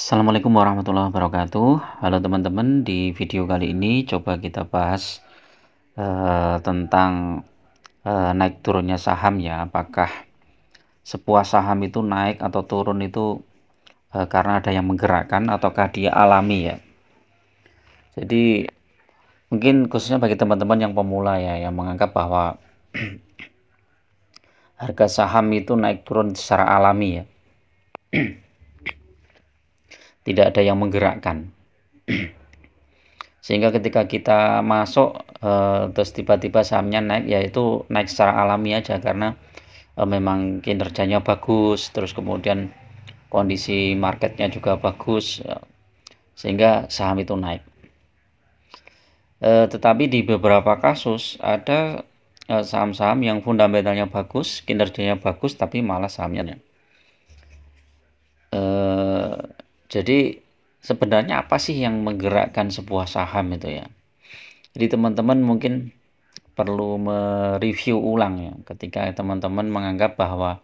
Assalamualaikum warahmatullahi wabarakatuh. Halo teman-teman, di video kali ini coba kita bahas uh, tentang uh, naik turunnya saham ya. Apakah sebuah saham itu naik atau turun itu uh, karena ada yang menggerakkan ataukah dia alami ya. Jadi mungkin khususnya bagi teman-teman yang pemula ya yang menganggap bahwa harga saham itu naik turun secara alami ya tidak ada yang menggerakkan sehingga ketika kita masuk eh, terus tiba-tiba sahamnya naik yaitu naik secara alami aja karena eh, memang kinerjanya bagus terus kemudian kondisi marketnya juga bagus ya, sehingga saham itu naik eh, tetapi di beberapa kasus ada saham-saham yang fundamentalnya bagus kinerjanya bagus tapi malah sahamnya naik jadi sebenarnya apa sih yang menggerakkan sebuah saham itu ya? Jadi teman-teman mungkin perlu mereview ulang ya ketika teman-teman menganggap bahwa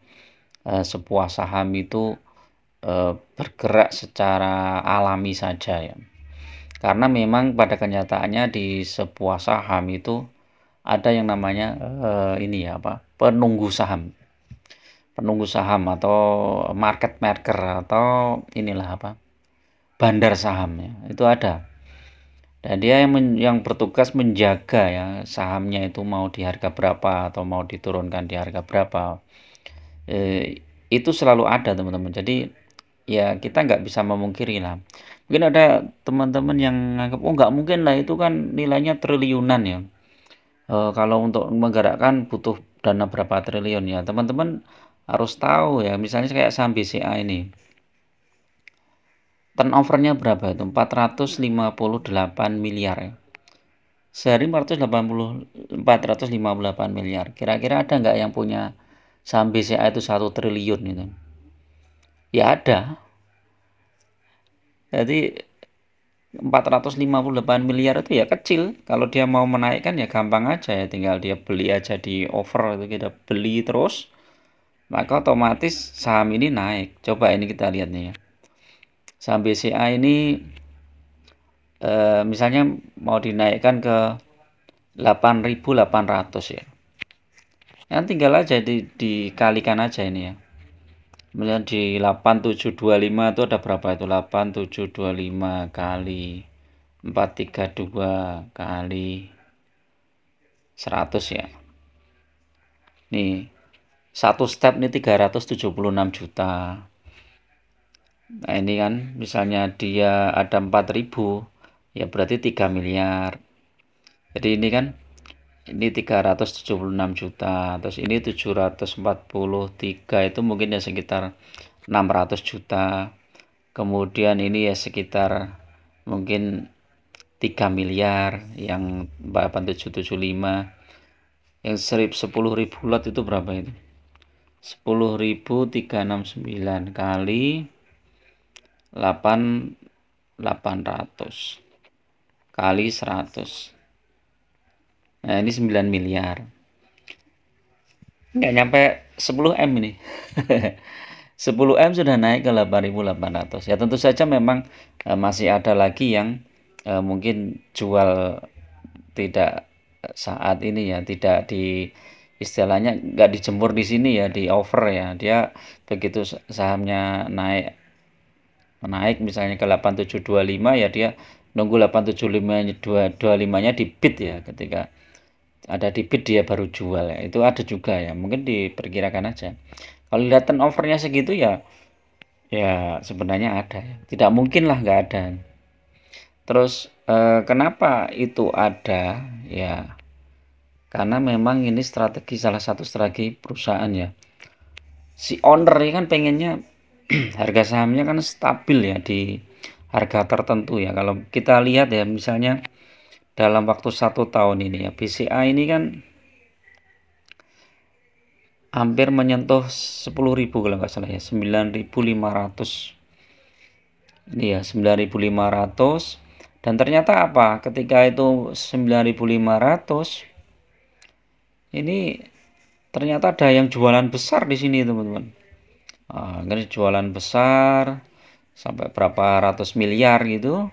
e, sebuah saham itu e, bergerak secara alami saja ya. Karena memang pada kenyataannya di sebuah saham itu ada yang namanya e, ini ya apa? penunggu saham penunggu saham atau market maker atau inilah apa bandar saham ya itu ada dan dia yang men, yang bertugas menjaga ya sahamnya itu mau di harga berapa atau mau diturunkan di harga berapa eh, itu selalu ada teman-teman jadi ya kita nggak bisa memungkiri lah mungkin ada teman-teman yang nganggap oh nggak mungkin lah itu kan nilainya triliunan ya e, kalau untuk menggerakkan butuh dana berapa triliun ya teman-teman harus tahu ya misalnya kayak saham BCA ini turnovernya berapa itu 458 miliar ya sehari 480 458 miliar kira-kira ada nggak yang punya saham BCA itu satu triliun itu ya ada jadi 458 miliar itu ya kecil kalau dia mau menaikkan ya gampang aja ya tinggal dia beli aja di over itu kita beli terus maka otomatis saham ini naik. Coba ini kita lihat nih ya. Saham BCA ini e, misalnya mau dinaikkan ke 8.800 ya. Yang nah, tinggal aja di, dikalikan aja ini ya. Kemudian di 8725 itu ada berapa itu? 8725 kali 432 kali 100 ya. Nih, satu step ini 376 juta nah ini kan misalnya dia ada 4000 ya berarti 3 miliar jadi ini kan ini 376 juta terus ini 743 itu mungkin ya sekitar 600 juta kemudian ini ya sekitar mungkin 3 miliar yang 8775 yang sepuluh ribu lot itu berapa itu 10.369 kali 8800 kali 100 nah ini 9 miliar nggak nyampe 10M ini 10M sudah naik ke 8.800 ya tentu saja memang eh, masih ada lagi yang eh, mungkin jual tidak saat ini ya tidak di istilahnya nggak dijemur di sini ya di over ya dia begitu sahamnya naik naik misalnya ke 8725 ya dia nunggu 8725 nya di bid ya ketika ada di bid dia baru jual ya itu ada juga ya mungkin diperkirakan aja kalau lihat overnya segitu ya ya sebenarnya ada ya. tidak mungkin lah nggak ada terus eh, kenapa itu ada ya karena memang ini strategi salah satu strategi perusahaan ya si owner ini kan pengennya harga sahamnya kan stabil ya di harga tertentu ya kalau kita lihat ya misalnya dalam waktu satu tahun ini ya BCA ini kan hampir menyentuh 10.000 kalau nggak salah ya 9.500 ini ya 9.500 dan ternyata apa ketika itu 9.500 ini ternyata ada yang jualan besar di sini teman-teman nah, ini jualan besar sampai berapa ratus miliar gitu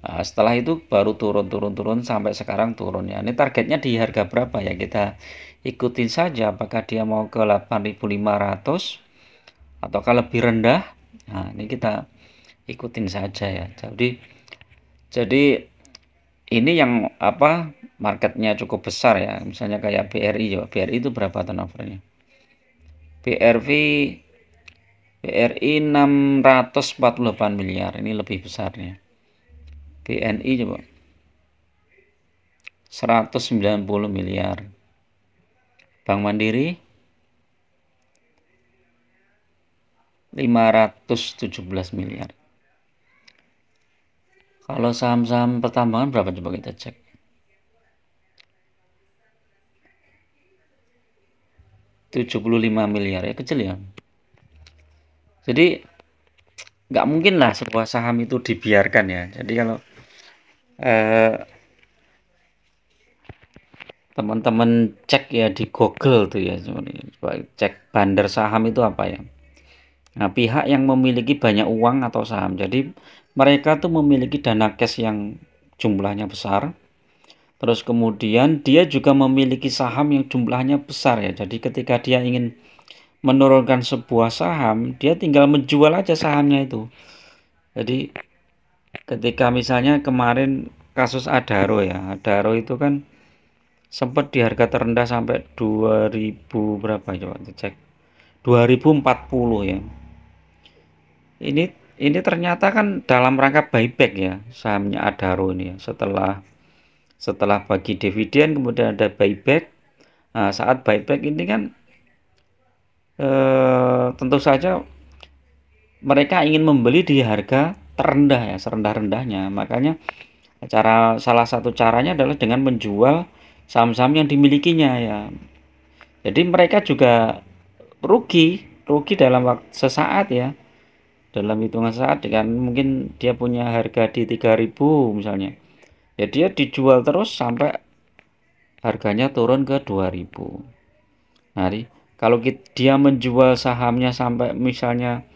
nah, setelah itu baru turun-turun-turun sampai sekarang turunnya. ini targetnya di harga berapa ya kita ikutin saja apakah dia mau ke 8500 ataukah lebih rendah nah ini kita ikutin saja ya jadi jadi ini yang apa marketnya cukup besar ya misalnya kayak BRI ya BRI itu berapa turnovernya BRV BRI 648 miliar ini lebih besarnya BNI coba 190 miliar Bank Mandiri 517 miliar kalau saham-saham pertambangan berapa coba kita cek? Tujuh puluh lima miliar ya kecil ya. Jadi nggak mungkin lah sebuah saham itu dibiarkan ya. Jadi kalau eh, teman-teman cek ya di Google tuh ya coba cek bandar saham itu apa ya nah pihak yang memiliki banyak uang atau saham jadi mereka tuh memiliki dana cash yang jumlahnya besar. Terus kemudian dia juga memiliki saham yang jumlahnya besar ya. Jadi ketika dia ingin menurunkan sebuah saham, dia tinggal menjual aja sahamnya itu. Jadi ketika misalnya kemarin kasus Adaro ya. Adaro itu kan sempat di harga terendah sampai 2000 berapa ya, coba cek. 2040 ya. Ini ini ternyata kan dalam rangka buyback ya sahamnya Adaro ini ya. setelah setelah bagi dividen kemudian ada buyback nah, saat buyback ini kan eh, tentu saja mereka ingin membeli di harga terendah ya serendah-rendahnya makanya cara salah satu caranya adalah dengan menjual saham-saham yang dimilikinya ya jadi mereka juga rugi rugi dalam waktu sesaat ya dalam hitungan saat kan mungkin dia punya harga di 3000 misalnya ya dia dijual terus sampai harganya turun ke 2000 nah kalau dia menjual sahamnya sampai misalnya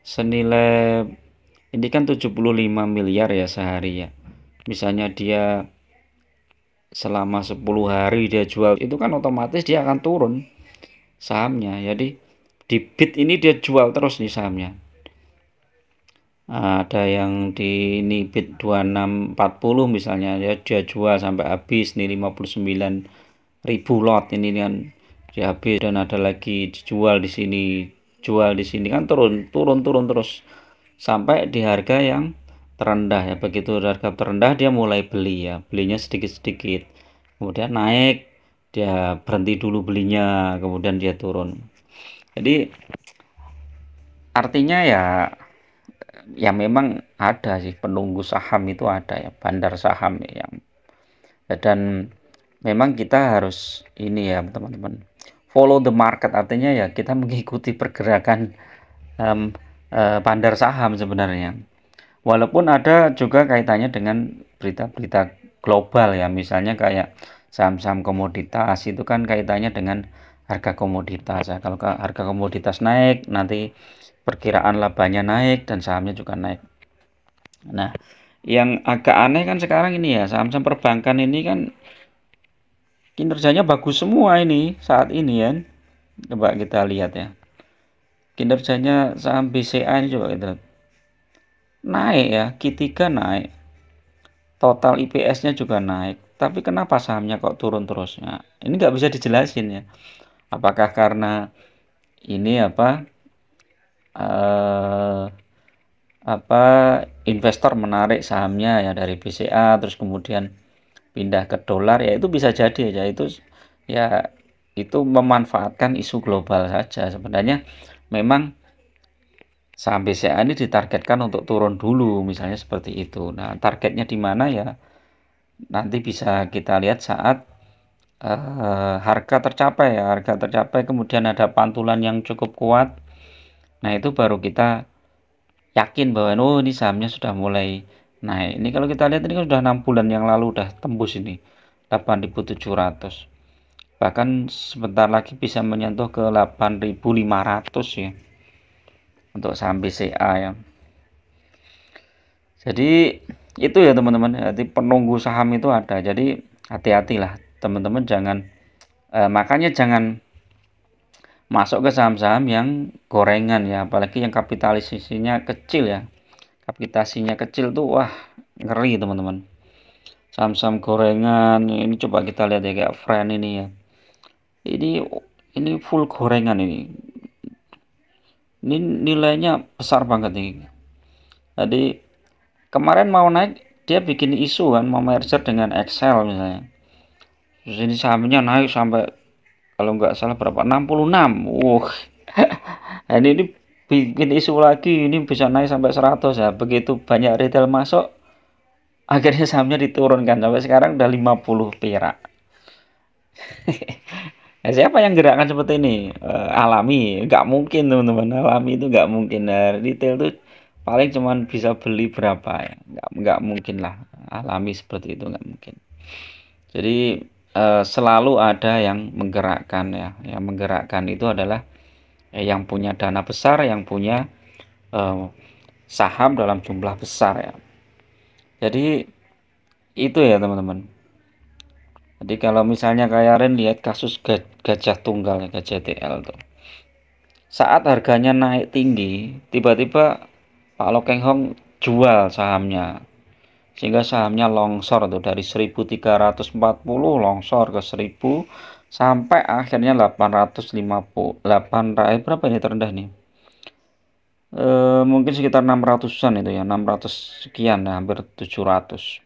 senilai ini kan 75 miliar ya sehari ya misalnya dia selama 10 hari dia jual itu kan otomatis dia akan turun sahamnya jadi di bid ini dia jual terus nih sahamnya ada yang di ini bit 2640 misalnya ya dia jual sampai habis nih 59 ribu lot ini kan dia habis dan ada lagi dijual di sini jual di sini kan turun turun turun terus sampai di harga yang terendah ya begitu harga terendah dia mulai beli ya belinya sedikit-sedikit kemudian naik dia berhenti dulu belinya kemudian dia turun jadi artinya ya ya memang ada sih penunggu saham itu ada ya bandar saham yang dan memang kita harus ini ya teman-teman follow the market artinya ya kita mengikuti pergerakan um, uh, bandar saham sebenarnya walaupun ada juga kaitannya dengan berita-berita global ya misalnya kayak saham-saham komoditas itu kan kaitannya dengan harga komoditas ya. Kalau harga komoditas naik, nanti perkiraan labanya naik dan sahamnya juga naik. Nah, yang agak aneh kan sekarang ini ya, saham-saham perbankan ini kan kinerjanya bagus semua ini saat ini ya. Coba kita lihat ya. Kinerjanya saham BCA ini coba kita Naik ya, Q3 naik. Total IPS-nya juga naik. Tapi kenapa sahamnya kok turun terus? Nah, ini nggak bisa dijelasin ya apakah karena ini apa uh, apa investor menarik sahamnya ya dari BCA terus kemudian pindah ke dolar ya itu bisa jadi ya itu ya itu memanfaatkan isu global saja sebenarnya memang saham BCA ini ditargetkan untuk turun dulu misalnya seperti itu nah targetnya di mana ya nanti bisa kita lihat saat uh, harga tercapai ya harga tercapai kemudian ada pantulan yang cukup kuat nah itu baru kita yakin bahwa oh ini sahamnya sudah mulai naik ini kalau kita lihat ini kan sudah enam bulan yang lalu udah tembus ini 8.700 bahkan sebentar lagi bisa menyentuh ke 8.500 ya untuk saham BCA ya jadi itu ya teman-teman jadi penunggu saham itu ada jadi hati-hatilah teman-teman jangan eh, makanya jangan masuk ke saham-saham yang gorengan ya apalagi yang kapitalisasinya kecil ya kapitalisasinya kecil tuh wah ngeri teman-teman saham-saham gorengan ini coba kita lihat ya kayak friend ini ya ini ini full gorengan ini ini nilainya besar banget nih jadi kemarin mau naik dia bikin isu kan mau merger dengan Excel misalnya Terus ini sahamnya naik sampai kalau nggak salah berapa 66. Wah. Nah, ini, ini bikin isu lagi ini bisa naik sampai 100 ya. Nah, begitu banyak retail masuk akhirnya sahamnya diturunkan sampai sekarang udah 50 perak. Nah, siapa yang gerakan seperti ini? Eh, alami, nggak mungkin teman-teman. Alami itu nggak mungkin. Nah, retail tuh paling cuman bisa beli berapa ya? Nggak nggak mungkin lah. Alami seperti itu nggak mungkin. Jadi Eh, selalu ada yang menggerakkan ya. Yang menggerakkan itu adalah eh, yang punya dana besar, yang punya eh, saham dalam jumlah besar ya. Jadi itu ya teman-teman. Jadi kalau misalnya kayak Ren lihat kasus gajah tunggal gajah TL tuh. Saat harganya naik tinggi, tiba-tiba Pak Lokeng Hong jual sahamnya sehingga sahamnya longsor tuh dari 1340 longsor ke 1000 sampai akhirnya 850 8 eh, berapa ini terendah nih eh, e, mungkin sekitar 600an itu ya 600 sekian nah, hampir 700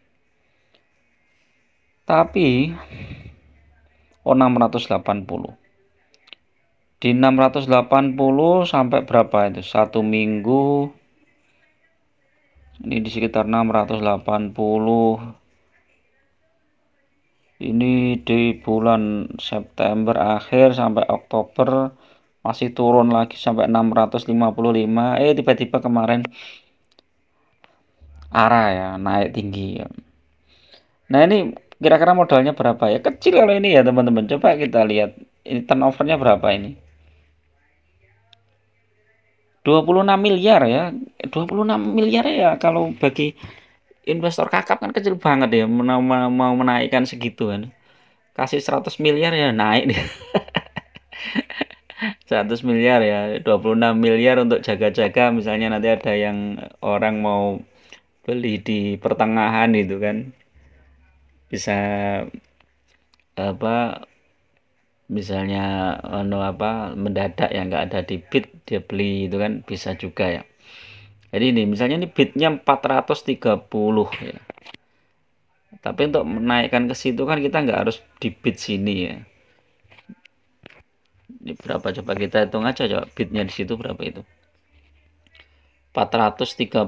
tapi oh 680 di 680 sampai berapa itu satu minggu ini di sekitar 680 ini di bulan September akhir sampai Oktober masih turun lagi sampai 655 eh tiba-tiba kemarin arah ya naik tinggi ya. nah ini kira-kira modalnya berapa ya kecil kalau ini ya teman-teman coba kita lihat ini turnovernya berapa ini 26 miliar ya 26 miliar ya kalau bagi investor kakap kan kecil banget ya mau, mau menaikkan segitu kan kasih 100 miliar ya naik deh 100 miliar ya 26 miliar untuk jaga-jaga misalnya nanti ada yang orang mau beli di pertengahan itu kan bisa apa misalnya no anu apa mendadak yang nggak ada di bid dia beli itu kan bisa juga ya jadi ini misalnya ini bitnya 430 ya tapi untuk menaikkan ke situ kan kita nggak harus di bid sini ya ini berapa coba kita hitung aja coba bitnya di situ berapa itu 430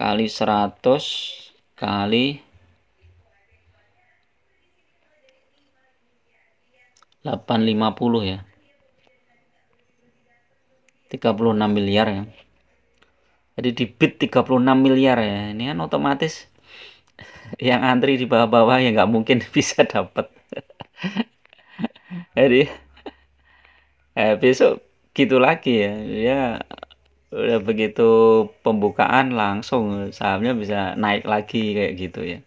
kali 100 kali 850 ya 36 miliar ya jadi di bid 36 miliar ya ini kan otomatis yang antri di bawah-bawah ya nggak mungkin bisa dapat jadi eh, besok gitu lagi ya ya udah begitu pembukaan langsung sahamnya bisa naik lagi kayak gitu ya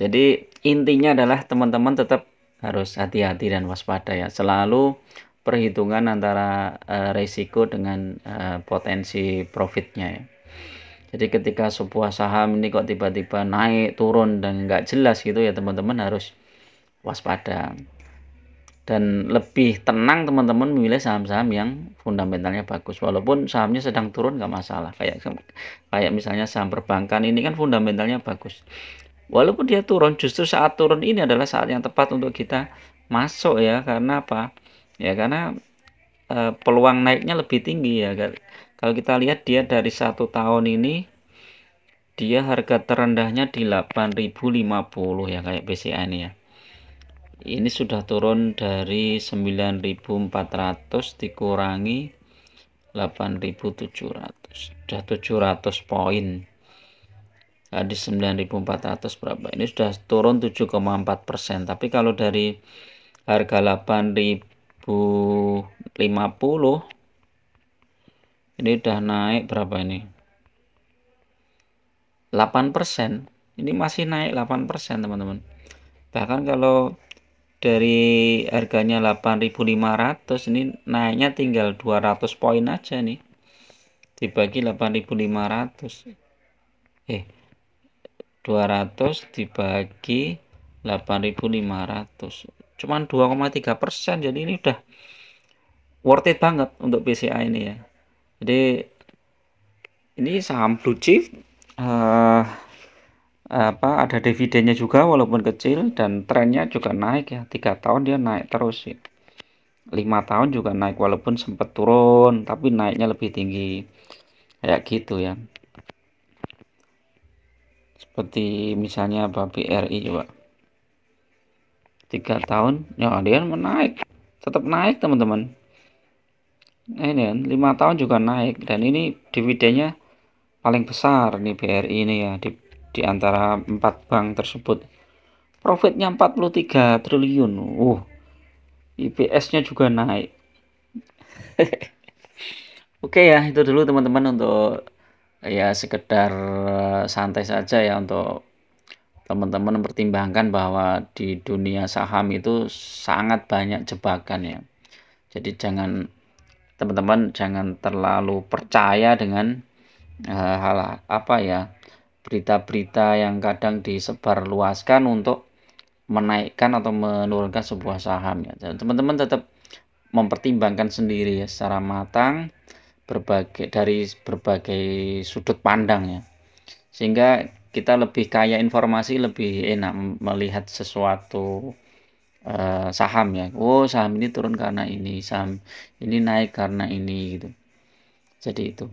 jadi intinya adalah teman-teman tetap harus hati-hati dan waspada ya. Selalu perhitungan antara uh, eh, risiko dengan uh, potensi profitnya ya. Jadi ketika sebuah saham ini kok tiba-tiba naik turun dan nggak jelas gitu ya teman-teman harus waspada dan lebih tenang teman-teman memilih saham-saham yang fundamentalnya bagus walaupun sahamnya sedang turun nggak masalah kayak kayak misalnya saham perbankan ini kan fundamentalnya bagus walaupun dia turun justru saat turun ini adalah saat yang tepat untuk kita masuk ya karena apa ya karena e, peluang naiknya lebih tinggi ya kalau kita lihat dia dari satu tahun ini dia harga terendahnya di 8050 ya kayak BCA ini ya ini sudah turun dari 9400 dikurangi 8700 sudah 700 poin di 9.400 berapa ini sudah turun 7,4 persen tapi kalau dari harga 8.050 ini sudah naik berapa ini 8 persen ini masih naik 8 persen teman-teman bahkan kalau dari harganya 8.500 ini naiknya tinggal 200 poin aja nih dibagi 8.500 eh 200 dibagi 8500 cuman 2,3 persen jadi ini udah worth it banget untuk BCA ini ya jadi ini saham blue chip uh, apa ada dividennya juga walaupun kecil dan trennya juga naik ya tiga tahun dia naik terus ya. lima tahun juga naik walaupun sempat turun tapi naiknya lebih tinggi kayak gitu ya seperti misalnya babi RI coba tiga tahun ya dia menaik tetap naik teman-teman nah, ini kan lima tahun juga naik dan ini dividennya paling besar nih BRI ini ya di, di antara empat bank tersebut profitnya 43 triliun uh IPS-nya juga naik Oke okay ya, itu dulu teman-teman untuk ya sekedar eh, santai saja ya untuk teman-teman pertimbangkan bahwa di dunia saham itu sangat banyak jebakan ya. Jadi jangan teman-teman jangan terlalu percaya dengan hal eh, hal apa ya berita-berita yang kadang disebarluaskan untuk menaikkan atau menurunkan sebuah saham ya. Teman-teman tetap mempertimbangkan sendiri ya secara matang berbagai dari berbagai sudut pandang ya sehingga kita lebih kaya informasi lebih enak melihat sesuatu uh, saham ya oh saham ini turun karena ini saham ini naik karena ini gitu jadi itu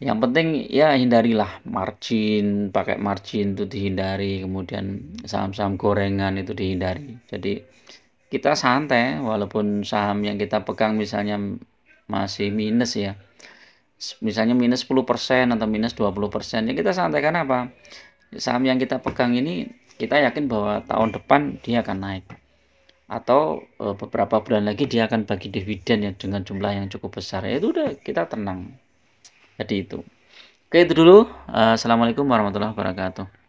yang penting ya hindarilah margin pakai margin itu dihindari kemudian saham-saham gorengan itu dihindari jadi kita santai walaupun saham yang kita pegang misalnya masih minus ya misalnya minus 10% atau minus 20% ya kita santaikan apa saham yang kita pegang ini kita yakin bahwa tahun depan dia akan naik atau e, beberapa bulan lagi dia akan bagi dividen ya dengan jumlah yang cukup besar ya itu udah kita tenang jadi itu oke itu dulu e, assalamualaikum warahmatullahi wabarakatuh